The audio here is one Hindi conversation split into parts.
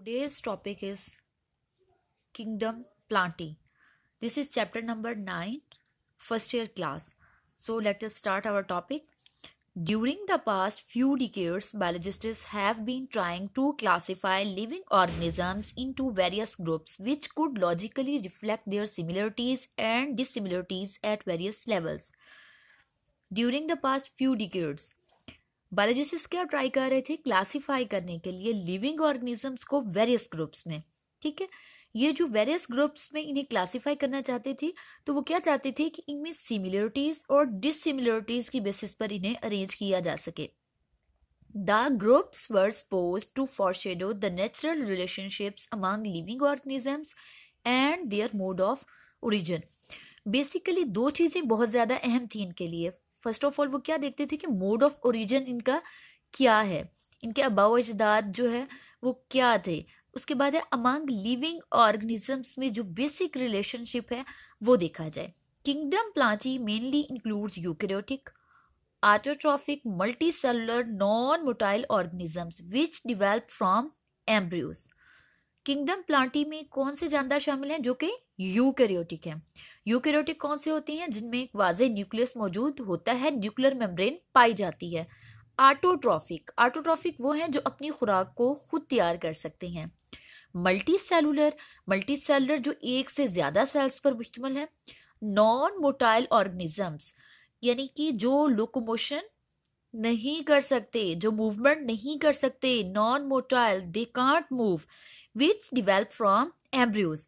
Today's topic is kingdom planting. This is chapter number 9, first year class. So let us start our topic. During the past few decades, biologists have been trying to classify living organisms into various groups which could logically reflect their similarities and dissimilarities at various levels. During the past few decades, biologist क्या ट्राई कर रहे थे क्लासीफाई करने के लिए लिविंग ऑर्गेनिजम्स को वेरियस ग्रुप्स में ठीक है ये जो वेरियस ग्रुप्स में इन्हें क्लासिफाई करना चाहते थे तो वो क्या चाहते थे कि इनमें सिमिलरिटीज और डिसिमिलरिटीज की बेसिस पर इन्हें अरेंज किया जा सके the groups were suppose to foreshadow the natural relationships among living organisms and their mode of origin basically दो चीज़ें बहुत ज़्यादा अहम थी इनके लिए फर्स्ट ऑफ ऑल वो क्या देखते थे कि मोड ऑफ ओरिजिन इनका क्या है इनके अबाव अजदाद जो है वो क्या थे उसके बाद है अमंग लिविंग ऑर्गेनिजम्स में जो बेसिक रिलेशनशिप है वो देखा जाए kingdom plantae mainly includes eukaryotic multicellular non motile organisms which develop from embryos kingdom plantae में कौन से जानदार शामिल हैं जो कि यूकैरियोटिक हैं यूकैरियोटिक कौन सी होती हैं जिनमें एक वाजे न्यूक्लियस मौजूद होता है न्यूक्लियर मेम्ब्रेन पाई जाती है आटोट्रॉफिक आटोट्रॉफिक वो हैं जो अपनी खुराक को खुद तैयार कर सकते हैं मल्टी सेलुलर मल्टी सेलुलर जो एक से ज़्यादा सेल्स पर मुश्तमल है नॉन मोटाइल ऑर्गेनिजम्स यानी कि जो लोकोमोशन नहीं कर सकते जो मूवमेंट नहीं कर सकते non motile they can't move which develop from embryos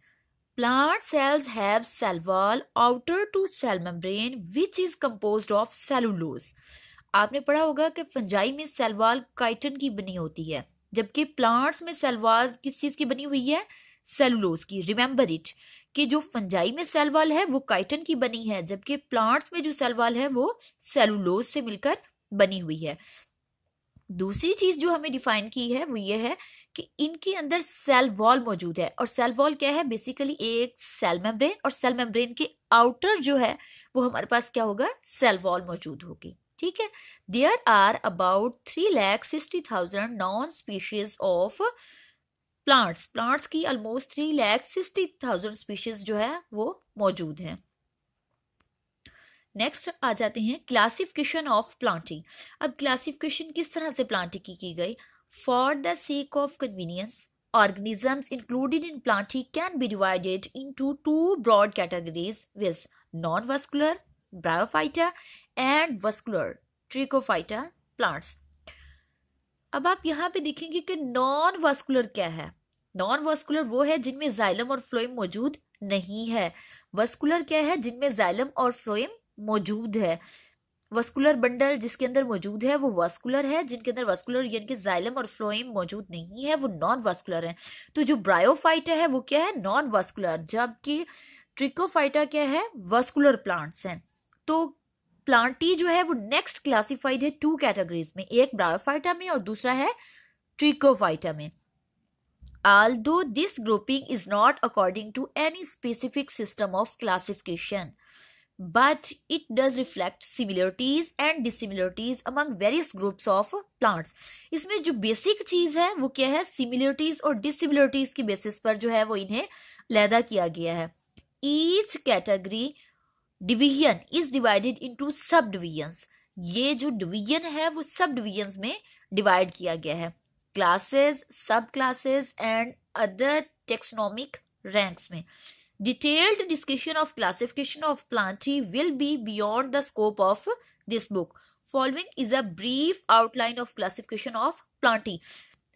Plant cells have cell wall outer to cell membrane which is composed of cellulose. आपने पढ़ा होगा कि फंजाई में सेल वॉल काइटन की बनी होती है जबकि प्लांट्स में सेल वॉल किस चीज की बनी हुई है सेलुलोज की रिमेंबर इट कि जो फंजाई में सेल वॉल है वो काइटन की बनी है जबकि प्लांट्स में जो सेल वॉल है वो सेलुलोज से मिलकर बनी हुई है दूसरी चीज जो हमें डिफाइन की है वो ये है कि इनके अंदर सेल वॉल मौजूद है और सेल वॉल क्या है बेसिकली एक सेल मेम्ब्रेन और सेल मेम्ब्रेन के आउटर जो है वो हमारे पास क्या होगा सेल वॉल मौजूद होगी ठीक है there are about three lakh sixty thousand known species of plants plants की almost three lakh sixty thousand species जो है वो मौजूद हैं नेक्स्ट आ जाते हैं क्लासिफिकेशन ऑफ प्लांटिंग अब क्लासिफिकेशन किस तरह से प्लांटिंग की, की गई for the sake of convenience organisms included in plantae can be divided into two broad categories viz non vascular bryophyta and vascular tracheophyta plants अब आप यहाँ पे देखेंगे कि नॉन वास्कुलर क्या है नॉन वस्कुलर वो है जिनमें जाइलम और फ्लोएम मौजूद नहीं है वस्कुलर क्या है जिनमें जाइलम और फ्लोएम मौजूद है वस्कुलर बंडल जिसके अंदर मौजूद है वो वस्कुलर है जिनके अंदर वस्कुलर यानी कि जाइलम और फ्लोइम मौजूद नहीं है वो नॉन वस्कुलर है तो जो ब्रायोफाइटा है वो क्या है नॉन वस्कुलर जबकि ट्रिकोफाइटा क्या है वस्कुलर प्लांट्स हैं तो प्लांटी जो है वो नेक्स्ट क्लासिफाइड है टू कैटेगरीज में एक ब्रायोफाइटा में और दूसरा है ट्रिकोफाइटा में although this grouping is not according to any specific system of classification but it does reflect similarities and dissimilarities among various groups of plants इसमें जो बेसिक चीज है वो क्या है सिमिलरिटीज और डिसिमिलरिटीज की बेसिस पर जो है वो इन्हें लहदा किया गया है each category division is divided into subdivisions ये जो डिवीजन है वो सब डिवीजन्स में डिवाइड किया गया है classes subclasses and other taxonomic ranks में Detailed discussion of classification of plantae will be beyond the scope of this book following is a brief outline of classification of plantae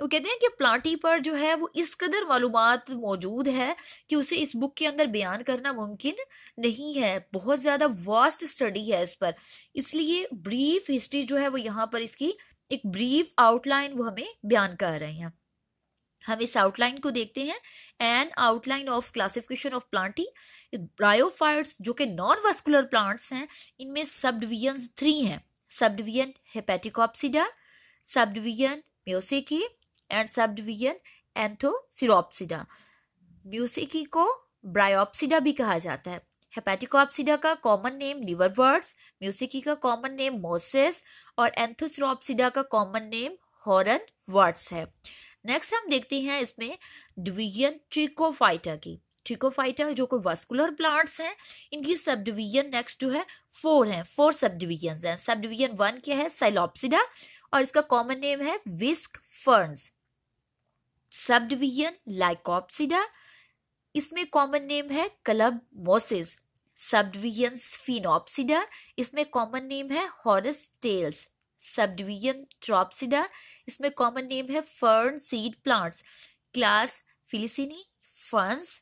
वो कहते हैं कि प्लांटी e पर जो है वो इस कदर मालूम मौजूद है कि उसे इस बुक के अंदर बयान करना मुमकिन नहीं है बहुत ज़्यादा वास्ट स्टडी है इस पर इसलिए ब्रीफ हिस्ट्री जो है वो यहाँ पर इसकी एक ब्रीफ आउटलाइन वो हमें बयान कर रहे हैं हम इस आउटलाइन को देखते हैं an outline of classification of plantae bryophytes जो कि नॉन वस्कुलर प्लांट्स हैं इनमें सब डिवीजन थ्री हैं सब subdivision hepaticopsida subdivision musci and subdivision anthocerotopsida musci को ब्रायोप्सिडा भी कहा जाता है हेपेटिकॉप्सिडा का common name liverworts musci का कॉमन नेम मोसेस और एंथोसिरोप्सिडा का कॉमन नेम हॉरन वर्ड्स है नेक्स्ट हम देखते हैं इसमें डिवीजन ट्रिकोफाइटा की ट्रिकोफाइटा जो कोई वस्कुलर प्लांट्स हैं इनकी सब डिवीजन नेक्स्ट जो है फोर है फोर सब डिवीजन है सब डिवीजन वन क्या है साइलोप्सिडा और इसका कॉमन नेम है whisk ferns subdivision lycopsida इसमें कॉमन नेम है club mosses subdivision sphenopsida इसमें कॉमन नेम है हॉरस टेल्स सबडिवीजन ट्रॉपसिडा इसमें कॉमन नेम है fern seed plants class filicinae ferns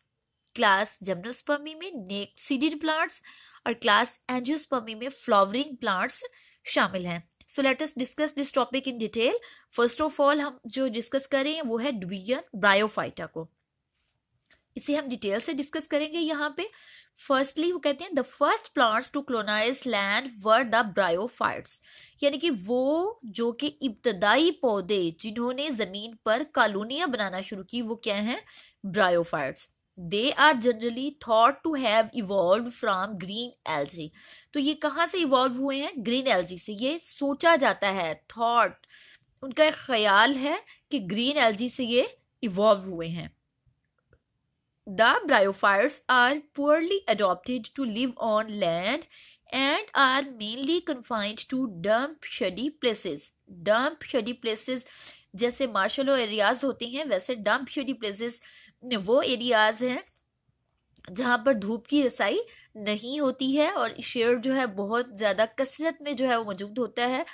class gymnospermae में नेक सीडेड प्लांट्स और क्लास एंजियोस्पर्मी में फ्लावरिंग प्लांट्स शामिल हैं so let us discuss this topic in detail first of all हम जो डिस्कस करें वो है डिवीजन ब्रायोफाइटा को इसे हम डिटेल से डिस्कस करेंगे यहाँ पे फर्स्टली वो कहते हैं the first plants to colonize land were the bryophytes यानी कि वो जो कि इब्तदाई पौधे जिन्होंने ज़मीन पर कॉलोनिया बनाना शुरू की वो क्या हैं bryophytes they are generally thought to have evolve from green algae तो ये कहाँ से इवॉल्व हुए हैं ग्रीन एलजी से ये सोचा जाता है थॉट उनका एक ख्याल है कि ग्रीन एलजी से ये इवॉल्व हुए हैं The bryophytes are poorly adapted to live on land and are mainly confined to damp shady places. Damp shady places जैसे मार्शल एरियाज होते हैं वैसे डम्प शेडी प्लेसेस वो एरियाज हैं जहाँ पर धूप की रसाई नहीं होती है और शेर जो है बहुत ज़्यादा कसरत में जो है वो मौजूद होता है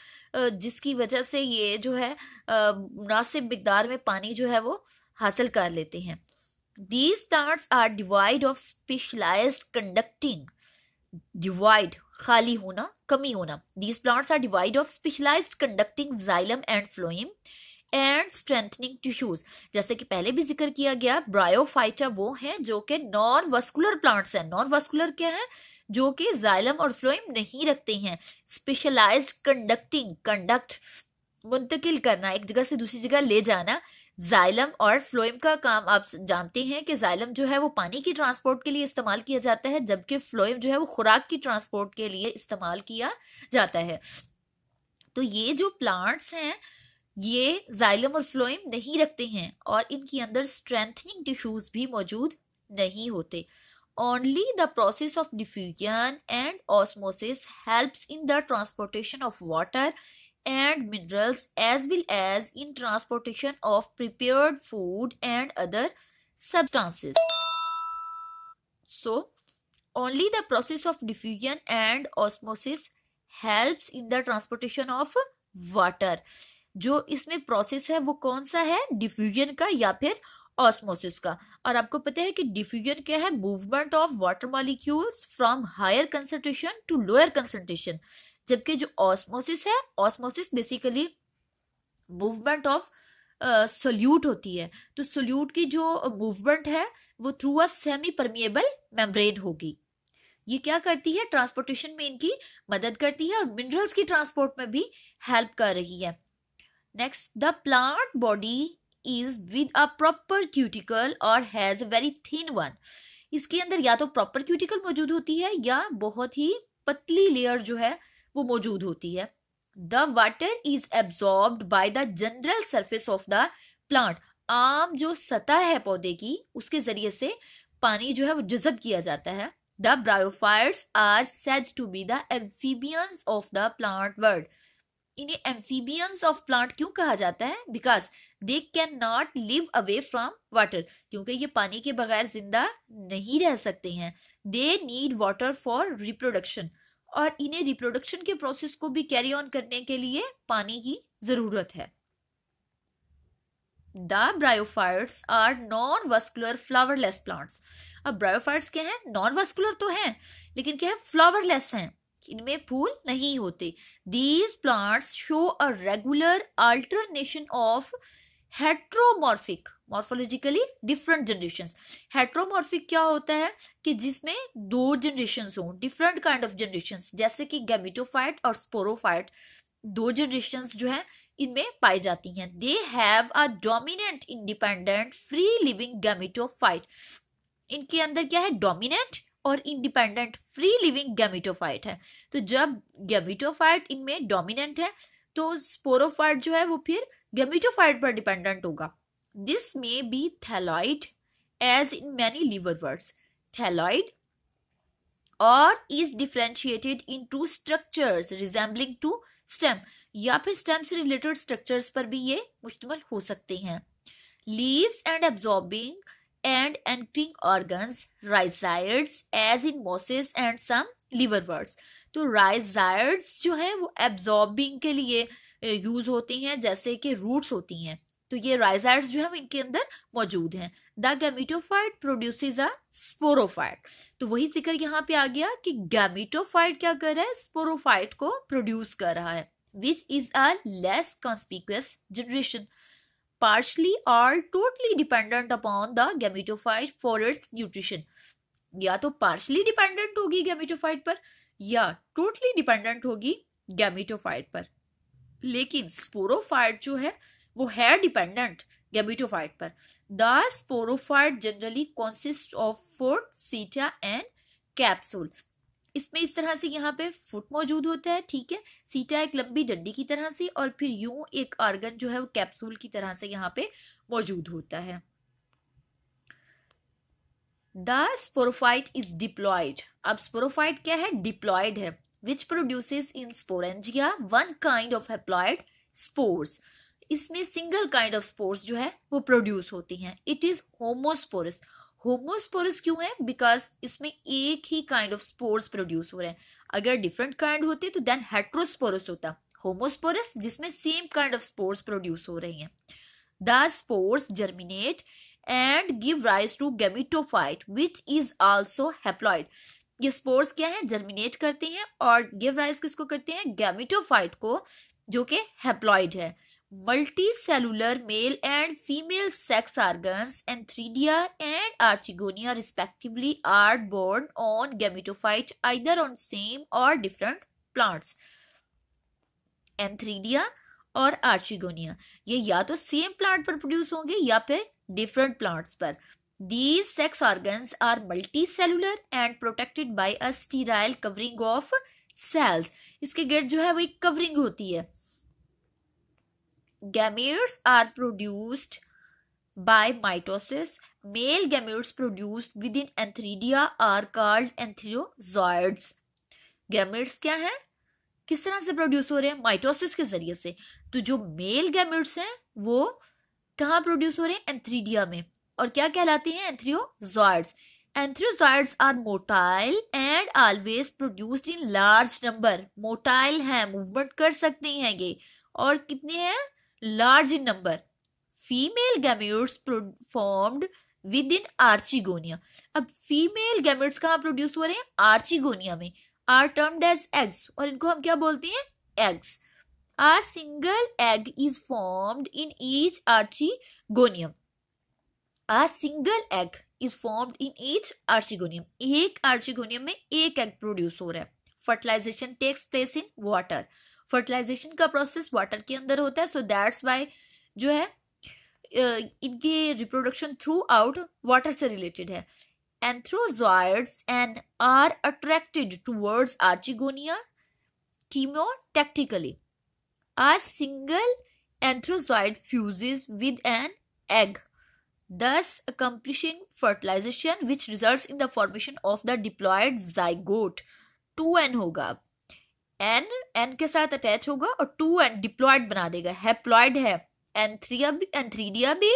जिसकी वजह से ये जो है मुनासिब मकदार में पानी जो है वो हासिल कर लेते हैं these plants are devoid of specialized conducting devoid खाली होना कमी होना these plants are devoid of specialized conducting xylem and phloem and strengthening tissues जैसे कि पहले भी जिक्र किया गया ब्रायोफाइटा वो हैं जो कि नॉन वस्कुलर प्लांट्स हैं नॉन वस्कुलर क्या है जो कि जाइलम और फ्लोइम नहीं रखते हैं स्पेशलाइज्ड कंडक्टिंग कंडक्ट मुंतकिल करना एक जगह से दूसरी जगह ले जाना जाइलम और फ्लोएम का काम आप जानते हैं कि जाइलम जो है वो पानी की ट्रांसपोर्ट के लिए इस्तेमाल किया जाता है जबकि फ्लोएम जो है वो खुराक की ट्रांसपोर्ट के लिए इस्तेमाल किया जाता है तो ये जो प्लांट्स हैं ये जाइलम और फ्लोएम नहीं रखते हैं और इनके अंदर स्ट्रेंथनिंग टिश्यूज भी मौजूद नहीं होते only the process of diffusion and osmosis helps in the transportation of water and minerals as well as in transportation of prepared food and other substances. So, only the process of diffusion and osmosis helps in the transportation of water. जो इसमें प्रोसेस है वो कौन सा है डिफ्यूजन का या फिर ऑस्मोसिस का और आपको पता है कि डिफ्यूजन क्या है movement of water molecules from higher concentration to lower concentration जबकि जो ऑस्मोसिस है osmosis basically movement of solute होती है तो सोल्यूट की जो मूवमेंट uh, है वो through a semipermeable membrane होगी ये क्या करती है ट्रांसपोर्टेशन में इनकी मदद करती है और मिनरल्स की ट्रांसपोर्ट में भी हेल्प कर रही है next the plant body is with a proper cuticle और has a very thin one इसके अंदर या तो प्रॉपर क्यूटिकल मौजूद होती है या बहुत ही पतली लेयर जो है वो मौजूद होती है the water is absorb by the general surface of the plant आम जो सतह है पौधे की उसके जरिए से पानी जो है वो जजब किया जाता है the bryophytes are says to be the amphibians of the plant world इन्हें एम्फीबियंस ऑफ प्लांट क्यों कहा जाता है because they cannot live away from water क्योंकि ये पानी के बगैर जिंदा नहीं रह सकते हैं they need water for reproduction और इन्हें रिप्रोडक्शन के प्रोसेस को भी कैरी ऑन करने के लिए पानी की जरूरत है the bryophytes are non vascular flowerless plants अब ब्रायोफाइट्स क्या हैं नॉन वस्कुलर तो हैं लेकिन क्या है फ्लावरलेस हैं इनमें फूल नहीं होते these plants show a regular alternation of heteromorphic morphologically different generation heteromorphic क्या होता है कि जिसमें दो जनरेशन हो डिफरेंट काइंड ऑफ जनरेशन जैसे कि गैमिटोफाइट और स्पोरोफाइट दो जनरेशन जो है इनमें पाई जाती हैं they have a dominant independent free living gametophyte इनके अंदर क्या है डोमिनेंट और इंडिपेंडेंट फ्री लिविंग गैमिटोफाइट है तो जब गैमिटोफाइट इनमें डोमिनेंट है तो स्पोरोफाइट जो है वो फिर गेमिटोफाइट पर डिपेंडेंट होगा this may be thalloid as in many liverworts thalloid और is differentiated into structures resembling to stem या फिर स्टेम से रिलेटेड स्ट्रक्चर्स पर भी ये मुश्तमल हो सकते हैं leaves and absorbing and organ rhizoids as in mosses and some liverworts तो राइजाइड्स जो हैं वो एब्जॉर्बिंग के लिए यूज eh, होती हैं जैसे कि रूट्स होती हैं तो ये राइजाइड्स जो है इनके अंदर मौजूद हैं the gametophyte produces a sporophyte तो वही जिक्र यहाँ पे आ गया कि गैमिटोफाइट क्या कर रहा है स्पोरोफाइट को प्रोड्यूस कर रहा है which is a less conspicuous generation partially और totally dependent upon the gametophyte for its nutrition या तो पार्शली डिपेंडेंट होगी गैमिटोफाइट पर या टोटली डिपेंडेंट होगी गैमिटोफाइट पर लेकिन स्पोरोफाइट जो है वो है डिपेंडेंट गैमिटोफाइट पर the sporophyte generally consist of foot seta and capsule इसमें इस तरह से यहाँ पे फुट मौजूद होता है ठीक है सीटा एक लंबी डंडी की तरह से और फिर यूं एक आर्गन जो है वो कैप्सूल की तरह से यहाँ पे मौजूद होता है द स्पोरोफाइट इज डिप्लॉयड अब स्पोरोफाइट क्या है डिप्लॉयड है which produce in sporangia one kind of haploid spores इसमें सिंगल काइंड ऑफ स्पोर्स जो है वो प्रोड्यूस होती हैं इट इज होमोस्पोरस होमोस्पोरस क्यों है बिकॉज इसमें एक ही काइंड ऑफ स्पोर्स प्रोड्यूस हो रहे हैं अगर डिफरेंट काइंड होते तो देन हेट्रोस्पोरस होता होमोस्पोरस जिसमें same kind of spores produce हो रही हैं the spores germinate and give rise to gametophyte which is also haploid ये स्पोर्स क्या है जर्मिनेट करते हैं और गिव राइज किसको करते हैं गेमिटोफाइट को जो कि हेप्लॉइड है multicellular male and female sex organs antheridia and archegonia respectively are borne on gametophyte either on same और डिफरेंट प्लांट्स एंथ्रीडिया और आर्चिगोनिया ये या तो सेम प्लांट पर प्रोड्यूस होंगे या फिर different plants पर These sex organs are multicellular and protected by a sterile covering of cells. इसके गिर्द जो है वो एक कवरिंग होती है gametes are produced by mitosis. Male gametes produced within anthridia are called anthrozoids. Gametes क्या है किस तरह से प्रोड्यूस हो रहे हैं माइटोसिस के जरिए से तो जो मेल गैमेट्स हैं वो कहाँ प्रोड्यूस हो रहे हैं एंथ्रीडिया में और क्या कहलाते हैं antherozoids antherozoids are motile and always produced in large number motile है मूवमेंट कर सकते हैं ये और कितने हैं large in number female gametes formed within archegonia अब फीमेल गैमेट्स कहाँ प्रोड्यूस हो रहे हैं आर्चिगोनिया में आर टर्म्ड एज एग्स और इनको हम क्या बोलते हैं eggs A single egg is formed in each archegonium. A single egg is formed in each archegonium. एक archegonium में एक egg produce हो रहा है fertilization takes place in water fertilization का प्रोसेस वाटर के अंदर होता है सो दैट्स वाई जो है इनके रिप्रोडक्शन थ्रू आउट वाटर से रिलेटेड है antherozoids and are attracted towards archegonia chemotactically A single anthroozoid fuses with an egg, thus accomplishing fertilization, which results in the formation of the diploid zygote. 2n hoga n n ke sath attach hoga aur 2n diploid bana dega haploid hai haploid है एंथ्रिया bhi एंथ्रीडिया भी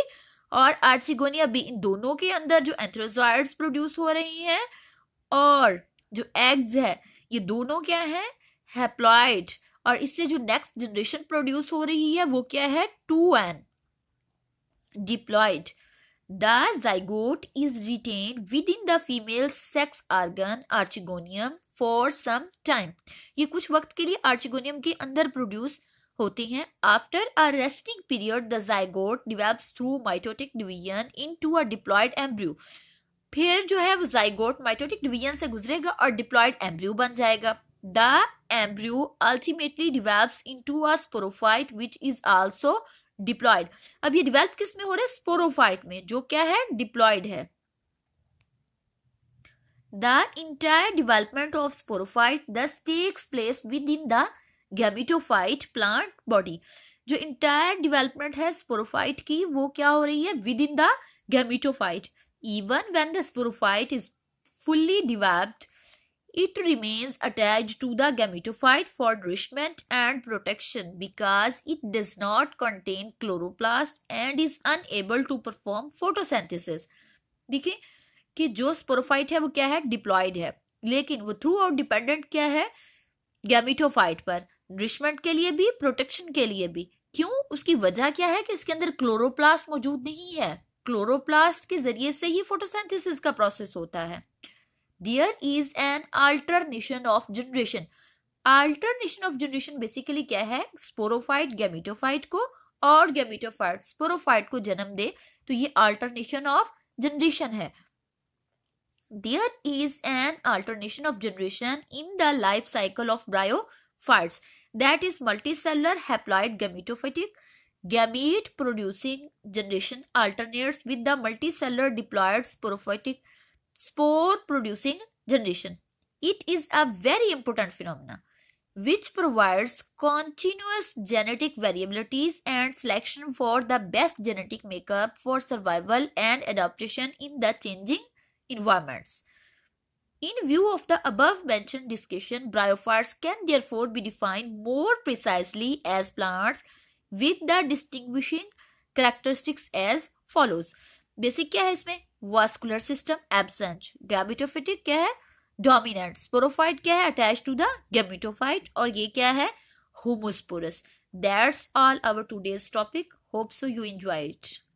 और आर्चिगोनिया भी इन दोनों के अंदर जो एंथ्रोजॉइड्स प्रोड्यूस हो रही हैं और जो एग्स है ये दोनों क्या है हैप्लॉयड और इससे जो नेक्स्ट जनरेशन प्रोड्यूस हो रही है वो क्या है two n diploid the zygote is retained within the female sex organ archegonium for some time ये कुछ वक्त के लिए आर्चिगोनियम के अंदर प्रोड्यूस होती हैं after a resting period the zygote develops through mitotic division into a diploid embryo फिर जो है वो जाइगोट माइटोटिक डिवीजन से गुजरेगा और डिप्लॉयड एम्ब्रियो बन जाएगा The embryo ultimately develops into a sporophyte which is also diploid अब ये डिवेल्प किस में हो रहा है स्पोरोफाइट में जो क्या है डिप्लॉयड है the entire development of sporophyte thus takes place within the gametophyte plant body जो इंटायर डिवेलपमेंट है स्पोरोफाइट की वो क्या हो रही है within the gametophyte even when the sporophyte is fully developed It remains attached to the gametophyte for nourishment and protection because it does not contain chloroplast and is unable to perform photosynthesis. देखिए कि जो स्पोरोफाइट है वो क्या है डिप्लॉयड है लेकिन वो थ्रू और डिपेंडेंट क्या है गैमिटोफाइट पर नरिशमेंट के लिए भी प्रोटेक्शन के लिए भी क्यों उसकी वजह क्या है कि इसके अंदर क्लोरोप्लास्ट मौजूद नहीं है क्लोरोप्लास्ट के जरिए से ही फोटोसेंथिस का प्रोसेस होता है there is an alternation of generation alternation of generation basically क्या है स्पोरोफाइट गैमिटोफाइट को और गैमिटोफाइट स्पोरोफाइट को जन्म दे तो ये अल्टरनेशन ऑफ जनरेशन है there is an alternation of generation in the life cycle of bryophytes that is multicellular haploid gametophytic gamete producing generation alternates with the multicellular diploid sporophytic spore producing generation. It is a very important phenomena which provides continuous genetic variabilities and selection for the best genetic makeup for survival and adaptation in the changing environments. In view of the above mentioned discussion, bryophytes can therefore be defined more precisely as plants with the distinguishing characteristics as follows. Basic क्या है वास्कुलर सिस्टम एबसेंट गैमिटोफिटिक क्या है डोमिनेंट स्पोरोफाइट क्या है अटैच टू द गैमिटोफाइट और ये क्या है homosporous that's all our today's topic hope so you enjoy it